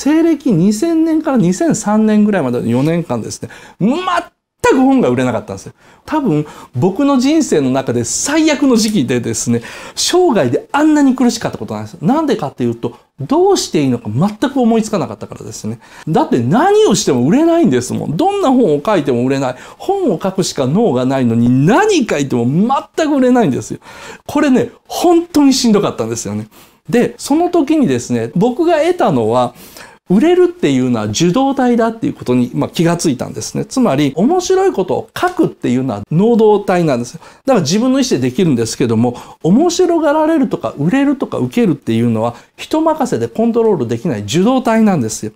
西暦2000年から2003年ぐらいまでの4年間ですね、全く本が売れなかったんですよ。多分、僕の人生の中で最悪の時期でですね、生涯であんなに苦しかったことなんです。なんでかっていうと、どうしていいのか全く思いつかなかったからですね。だって何をしても売れないんですもん。どんな本を書いても売れない。本を書くしか脳がないのに何書いても全く売れないんですよ。これね、本当にしんどかったんですよね。で、その時にですね、僕が得たのは、売れるっていうのは受動体だっていうことに、ま気がついたんですね。つまり、面白いことを書くっていうのは能動体なんですよ。だから自分の意思でできるんですけども、面白がられるとか売れるとか受けるっていうのは、人任せでコントロールできない受動体なんですよ。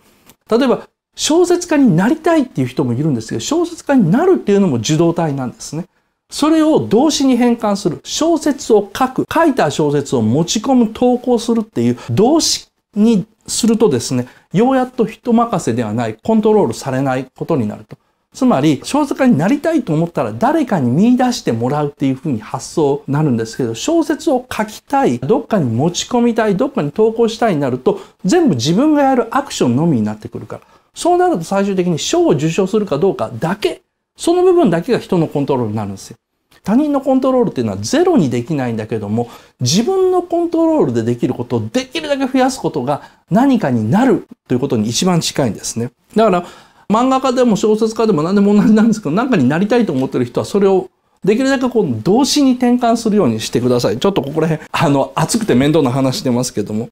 例えば、小説家になりたいっていう人もいるんですけど、小説家になるっていうのも受動体なんですね。それを動詞に変換する。小説を書く。書いた小説を持ち込む、投稿するっていう動詞にするとですね、ようやっと人任せではない、コントロールされないことになると。つまり、小説家になりたいと思ったら誰かに見出してもらうっていうふうに発想になるんですけど、小説を書きたい、どっかに持ち込みたい、どっかに投稿したいになると、全部自分がやるアクションのみになってくるから。そうなると最終的に賞を受賞するかどうかだけ、その部分だけが人のコントロールになるんですよ。他人のコントロールっていうのはゼロにできないんだけども、自分のコントロールでできることをできるだけ増やすことが何かになるということに一番近いんですね。だから、漫画家でも小説家でも何でも同じなんですけど、何かになりたいと思ってる人はそれをできるだけこう動詞に転換するようにしてください。ちょっとここら辺、あの、熱くて面倒な話してますけども。